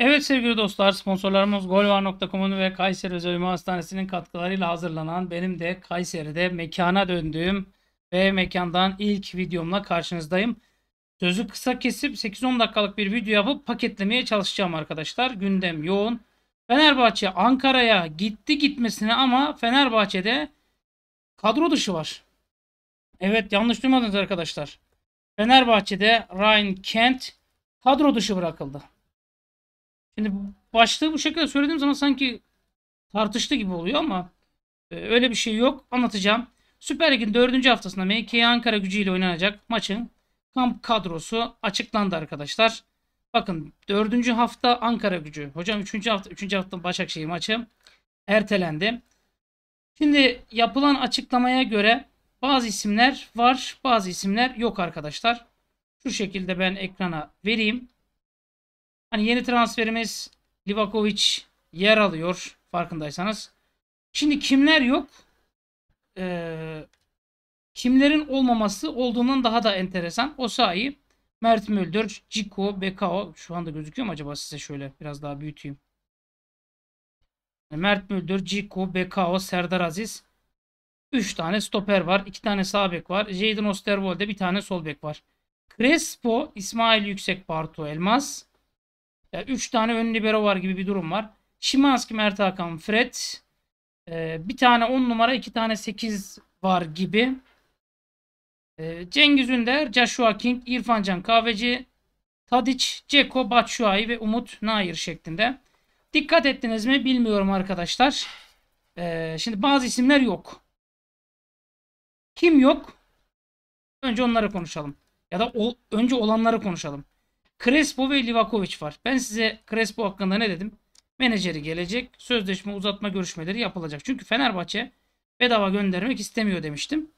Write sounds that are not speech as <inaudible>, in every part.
Evet sevgili dostlar sponsorlarımız golvar.com'un ve Kayseri Özel Ümü Hastanesi'nin katkılarıyla hazırlanan benim de Kayseri'de mekana döndüğüm ve mekandan ilk videomla karşınızdayım. Sözü kısa kesip 8-10 dakikalık bir video yapıp paketlemeye çalışacağım arkadaşlar. Gündem yoğun. Fenerbahçe Ankara'ya gitti gitmesine ama Fenerbahçe'de kadro dışı var. Evet yanlış duymadınız arkadaşlar. Fenerbahçe'de Ryan Kent kadro dışı bırakıldı. Şimdi başlığı bu şekilde söylediğim zaman sanki tartıştı gibi oluyor ama e, öyle bir şey yok. Anlatacağım. Süper Lig'in 4. haftasında MK Ankara gücüyle oynanacak maçın kamp kadrosu açıklandı arkadaşlar. Bakın 4. hafta Ankara gücü. Hocam 3. hafta 3. hafta Başakşehir maçı ertelendi. Şimdi yapılan açıklamaya göre bazı isimler var, bazı isimler yok arkadaşlar. Şu şekilde ben ekrana vereyim. Hani yeni transferimiz Livakovic yer alıyor farkındaysanız. Şimdi kimler yok? Ee, kimlerin olmaması olduğundan daha da enteresan. Osayi, Mert Müldür, Ciko, Bekao. Şu anda gözüküyor mu acaba size şöyle biraz daha büyüteyim. Mert Müldür, Ciko, Bekao, Serdar Aziz. 3 tane stoper var. 2 tane sağ bek var. Jadon Osterwold'de bir tane sol bek var. Crespo, İsmail Yüksek, Bartu Elmas. Yani e, 3 tane ön libero var gibi bir durum var. Şimanski, Mert Hakan, Fred. Ee, bir tane 10 numara, iki tane 8 var gibi. Ee, Cengiz Ünder, Joshua King, İrfan Can Kahveci, Tadic, Ceko, Batshuayi ve Umut Nair şeklinde. Dikkat ettiniz mi bilmiyorum arkadaşlar. Ee, şimdi bazı isimler yok. Kim yok? Önce onları konuşalım. Ya da o, önce olanları konuşalım. Crespo ve Livakovic var. Ben size Crespo hakkında ne dedim? Menajeri gelecek. Sözleşme uzatma görüşmeleri yapılacak. Çünkü Fenerbahçe bedava göndermek istemiyor demiştim.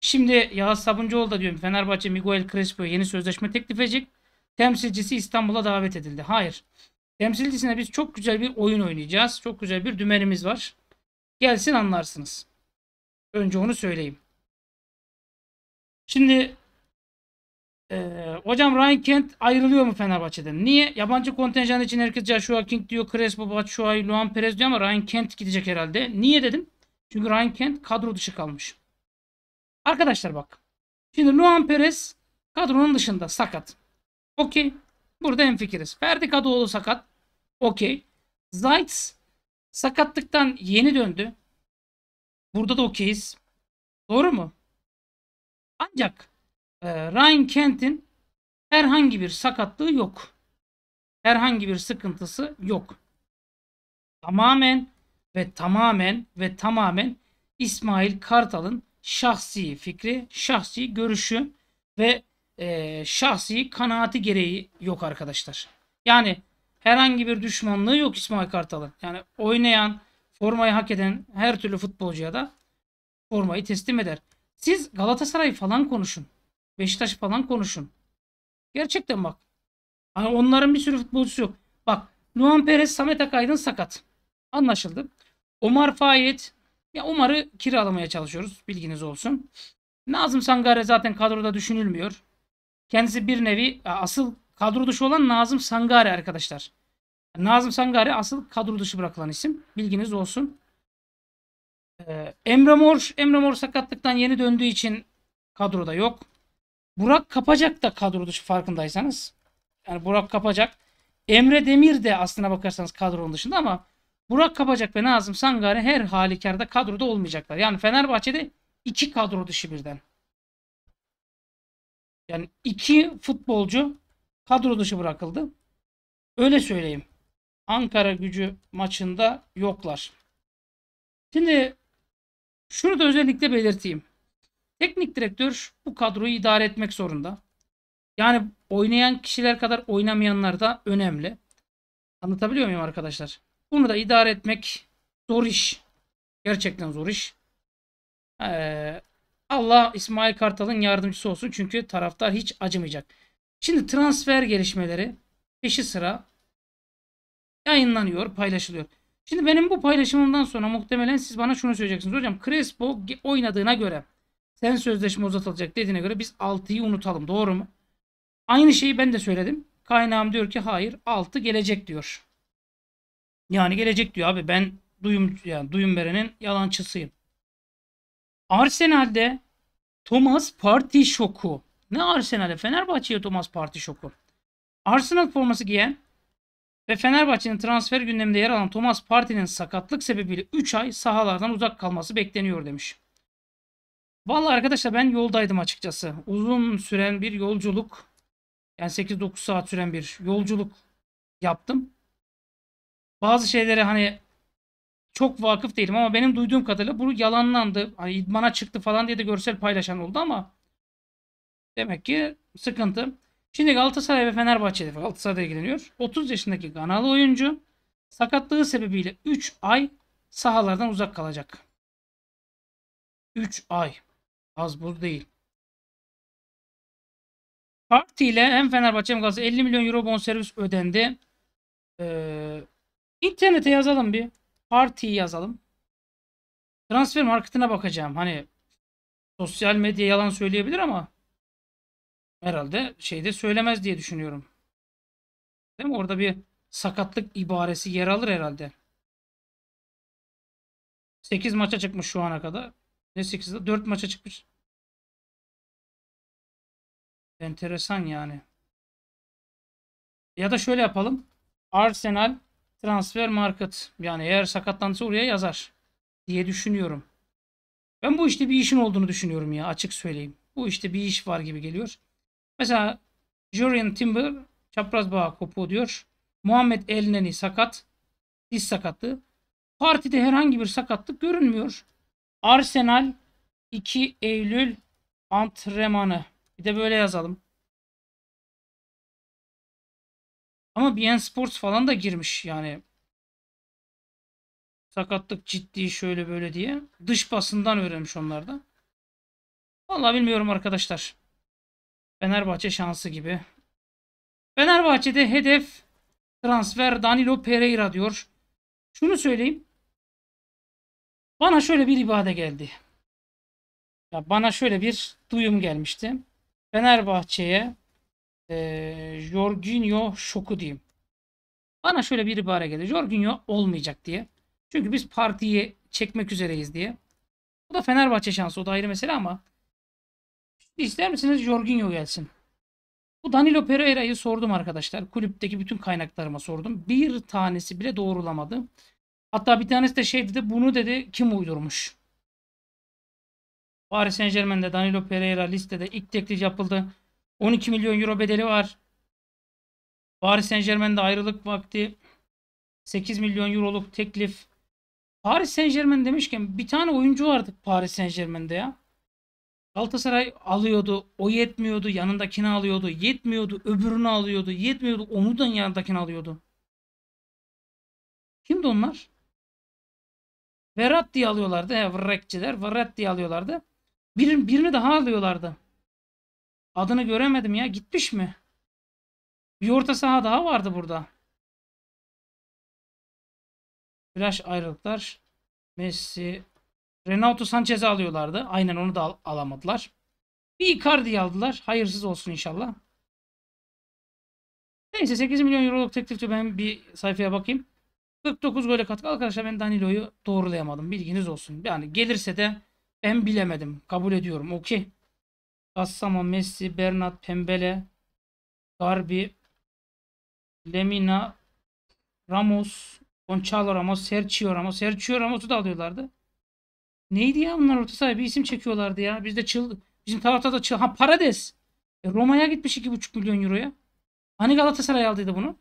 Şimdi Yağız Sabuncuoğlu da diyorum Fenerbahçe Miguel Crespo'ya yeni sözleşme teklif edecek. Temsilcisi İstanbul'a davet edildi. Hayır. Temsilcisine biz çok güzel bir oyun oynayacağız. Çok güzel bir dümenimiz var. Gelsin anlarsınız. Önce onu söyleyeyim. Şimdi ee, hocam Ryan Kent ayrılıyor mu Fenerbahçe'den? Niye? Yabancı kontenjan için herkes Joshua King diyor, Crespo, Batshuayi, Luan Perez diyor ama Ryan Kent gidecek herhalde. Niye dedim? Çünkü Ryan Kent kadro dışı kalmış. Arkadaşlar bak. Şimdi Luan Perez kadronun dışında sakat. Okey. Burada hemfikiriz. Ferdi Kadıoğlu sakat. Okey. Zaitz sakatlıktan yeni döndü. Burada da okeyiz. Doğru mu? Ancak ee, Ryan Kent'in herhangi bir sakatlığı yok. Herhangi bir sıkıntısı yok. Tamamen ve tamamen ve tamamen İsmail Kartal'ın şahsi fikri, şahsi görüşü ve e, şahsi kanaati gereği yok arkadaşlar. Yani herhangi bir düşmanlığı yok İsmail Kartal'ın. Yani oynayan, formayı hak eden her türlü futbolcuya da formayı teslim eder. Siz Galatasaray falan konuşun. Beşiktaş falan konuşun. Gerçekten bak. Hani onların bir sürü futbolcusu yok. Bak Luan Perez, Samet Akaydın sakat. Anlaşıldı. Omar Fayet. Ya Omar'ı kiralamaya çalışıyoruz. Bilginiz olsun. Nazım Sangare zaten kadroda düşünülmüyor. Kendisi bir nevi asıl kadro dışı olan Nazım Sangare arkadaşlar. Nazım Sangare asıl kadro dışı bırakılan isim. Bilginiz olsun. Ee, Emre Mor, Emre Mor sakatlıktan yeni döndüğü için kadroda yok. Burak Kapacak da kadro dışı farkındaysanız. Yani Burak Kapacak. Emre Demir de aslına bakarsanız kadronun dışında ama Burak Kapacak ve Nazım Sangare her halükarda kadroda olmayacaklar. Yani Fenerbahçe'de iki kadro dışı birden. Yani iki futbolcu kadro dışı bırakıldı. Öyle söyleyeyim. Ankara gücü maçında yoklar. Şimdi şunu da özellikle belirteyim. Teknik direktör bu kadroyu idare etmek zorunda. Yani oynayan kişiler kadar oynamayanlar da önemli. Anlatabiliyor muyum arkadaşlar? Bunu da idare etmek zor iş. Gerçekten zor iş. Ee, Allah İsmail Kartal'ın yardımcısı olsun. Çünkü taraftar hiç acımayacak. Şimdi transfer gelişmeleri peşi sıra yayınlanıyor, paylaşılıyor. Şimdi benim bu paylaşımımdan sonra muhtemelen siz bana şunu söyleyeceksiniz. Hocam Crespo oynadığına göre sen sözleşme uzatılacak dediğine göre biz 6'yı unutalım. Doğru mu? Aynı şeyi ben de söyledim. Kaynağım diyor ki hayır 6 gelecek diyor. Yani gelecek diyor abi ben duyum yani duyum verenin yalancısıyım. Arsenal'de Thomas Parti şoku. Ne Arsenal'de? Fenerbahçe'ye Thomas Parti şoku. Arsenal forması giyen ve Fenerbahçe'nin transfer gündeminde yer alan Thomas Parti'nin sakatlık sebebiyle 3 ay sahalardan uzak kalması bekleniyor demiş. Vallahi arkadaşlar ben yoldaydım açıkçası. Uzun süren bir yolculuk. Yani 8-9 saat süren bir yolculuk yaptım. Bazı şeylere hani çok vakıf değilim ama benim duyduğum kadarıyla bu yalanlandı. Hani idmana çıktı falan diye de görsel paylaşan oldu ama demek ki sıkıntı. Şimdi Galatasaray ve Fenerbahçe'de Galatasaray'da ilgileniyor. 30 yaşındaki Ganalı oyuncu sakatlığı sebebiyle 3 ay sahalardan uzak kalacak. 3 ay. Az buz değil. Parti ile hem Fenerbahçe hem Galatasaray 50 milyon euro bonservis ödendi. Ee, internete yazalım bir. Parti'yi yazalım. Transfer marketine bakacağım. Hani sosyal medya yalan söyleyebilir ama herhalde şeyde söylemez diye düşünüyorum. Değil mi? Orada bir sakatlık ibaresi yer alır herhalde. 8 maça çıkmış şu ana kadar. Ne 8'de 4 maça çıkmış. Enteresan yani. Ya da şöyle yapalım. Arsenal transfer market. Yani eğer sakatlanırsa oraya yazar diye düşünüyorum. Ben bu işte bir işin olduğunu düşünüyorum ya açık söyleyeyim. Bu işte bir iş var gibi geliyor. Mesela Jorian Timber çapraz bağ kopuğu diyor. Muhammed Elneni sakat. Diz sakatlığı. Partide herhangi bir sakatlık görünmüyor. Arsenal 2 Eylül antrenmanı. Bir de böyle yazalım. Ama BN Sports falan da girmiş yani. Sakatlık ciddi şöyle böyle diye. Dış basından öğrenmiş onlar da. Vallahi bilmiyorum arkadaşlar. Fenerbahçe şansı gibi. Fenerbahçe'de hedef transfer Danilo Pereira diyor. Şunu söyleyeyim. Bana şöyle bir ibade geldi. Ya bana şöyle bir duyum gelmişti. Fenerbahçe'ye e, Jorginho şoku diyeyim. Bana şöyle bir ibare geldi. Jorginho olmayacak diye. Çünkü biz partiyi çekmek üzereyiz diye. Bu da Fenerbahçe şansı. O da ayrı mesele ama ister misiniz Jorginho gelsin? Bu Danilo Pereira'yı sordum arkadaşlar. Kulüpteki bütün kaynaklarıma sordum. Bir tanesi bile doğrulamadı. Hatta bir tanesi de şey dedi bunu dedi kim uydurmuş? Paris Saint Germain'de Danilo Pereira listede ilk teklif yapıldı. 12 milyon euro bedeli var. Paris Saint Germain'de ayrılık vakti 8 milyon euroluk teklif. Paris Saint Germain demişken bir tane oyuncu vardı Paris Saint Germain'de ya. Galatasaray alıyordu. O yetmiyordu. Yanındakini alıyordu. Yetmiyordu. Öbürünü alıyordu. Yetmiyordu. Onu da yanındakini alıyordu. Kimdi onlar? Ferhat diye alıyorlardı. He, Vrekçiler. Ferhat diye alıyorlardı. Bir, birini daha alıyorlardı. Adını göremedim ya. Gitmiş mi? Bir orta saha daha vardı burada. Flash ayrılıklar. Messi. Renato Sanchez'i alıyorlardı. Aynen onu da al alamadılar. Bir Icardi'yi aldılar. Hayırsız olsun inşallah. Neyse 8 milyon euroluk teklifçi ben bir sayfaya bakayım. 49 gole katkı. Arkadaşlar ben Danilo'yu doğrulayamadım. Bilginiz olsun. Yani gelirse de ben bilemedim. Kabul ediyorum. Okey. Gassama, Messi, Bernat, Pembele, Garbi, Lemina, Ramos, Gonçalo Ramos, Sergio Ramos. Sergio Ramos'u da alıyorlardı. Neydi ya bunlar orta sahaya bir isim çekiyorlardı ya. Bizde çıl bizim tarafta da çıl ha Parades. E, Roma'ya gitmiş 2,5 milyon euroya. Hani Galatasaray aldıydı bunu?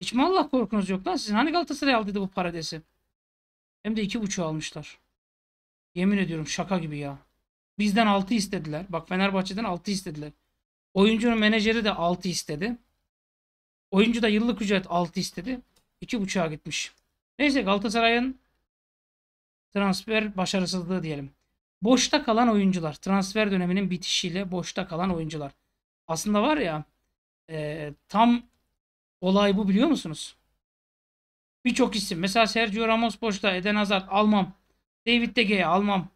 Hiç mi Allah korkunuz yok lan sizin? Hani Galatasaray aldıydı bu paradesi? Hem de iki buçuğu almışlar. Yemin ediyorum şaka gibi ya. Bizden altı istediler. Bak Fenerbahçe'den altı istediler. Oyuncunun menajeri de altı istedi. Oyuncu da yıllık ücret altı istedi. İki 2.5'a gitmiş. Neyse Galatasaray'ın transfer başarısızlığı diyelim. Boşta kalan oyuncular. Transfer döneminin bitişiyle boşta kalan oyuncular. Aslında var ya e, tam Olay bu biliyor musunuz? Birçok isim. Mesela Sergio Ramos boşta. Eden Hazard almam. David De Gea almam.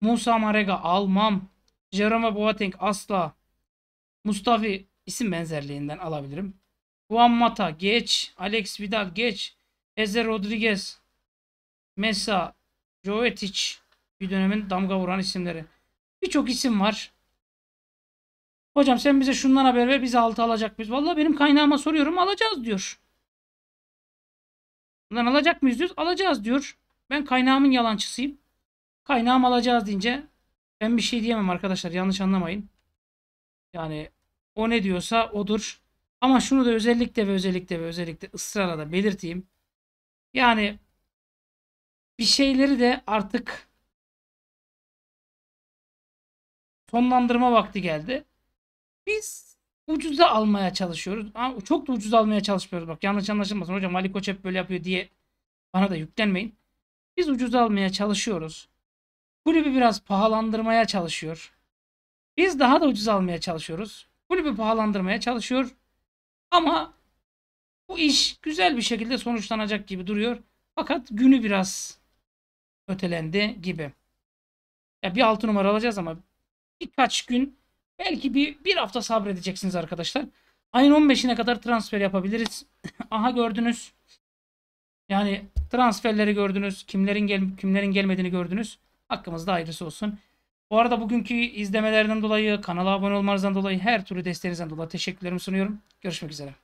Musa Marega almam. Jerome Boateng asla. Mustafi isim benzerliğinden alabilirim. Juan Mata geç. Alex Vidal geç. Eze Rodriguez. Mesa. Jovetic. Bir dönemin damga vuran isimleri. Birçok isim var. Hocam sen bize şundan haber ver. Bize altı alacak mıyız? Valla benim kaynağıma soruyorum. Alacağız diyor. Bundan alacak mıyız Diyor, Alacağız diyor. Ben kaynağımın yalancısıyım. Kaynağım alacağız deyince ben bir şey diyemem arkadaşlar. Yanlış anlamayın. Yani o ne diyorsa odur. Ama şunu da özellikle ve özellikle ve özellikle ısrarla da belirteyim. Yani bir şeyleri de artık sonlandırma vakti geldi. Biz ucuza almaya çalışıyoruz. çok da ucuz almaya çalışmıyoruz. Bak yanlış anlaşılmasın hocam Ali Koç hep böyle yapıyor diye bana da yüklenmeyin. Biz ucuz almaya çalışıyoruz. Kulübü biraz pahalandırmaya çalışıyor. Biz daha da ucuz almaya çalışıyoruz. Kulübü pahalandırmaya çalışıyor. Ama bu iş güzel bir şekilde sonuçlanacak gibi duruyor. Fakat günü biraz ötelendi gibi. Ya bir altı numara alacağız ama birkaç gün Belki bir, bir hafta sabredeceksiniz arkadaşlar. Ayın 15'ine kadar transfer yapabiliriz. <laughs> Aha gördünüz. Yani transferleri gördünüz. Kimlerin gel kimlerin gelmediğini gördünüz. Hakkımızda ayrısı olsun. Bu arada bugünkü izlemelerden dolayı, kanala abone olmanızdan dolayı, her türlü desteğinizden dolayı teşekkürlerimi sunuyorum. Görüşmek üzere.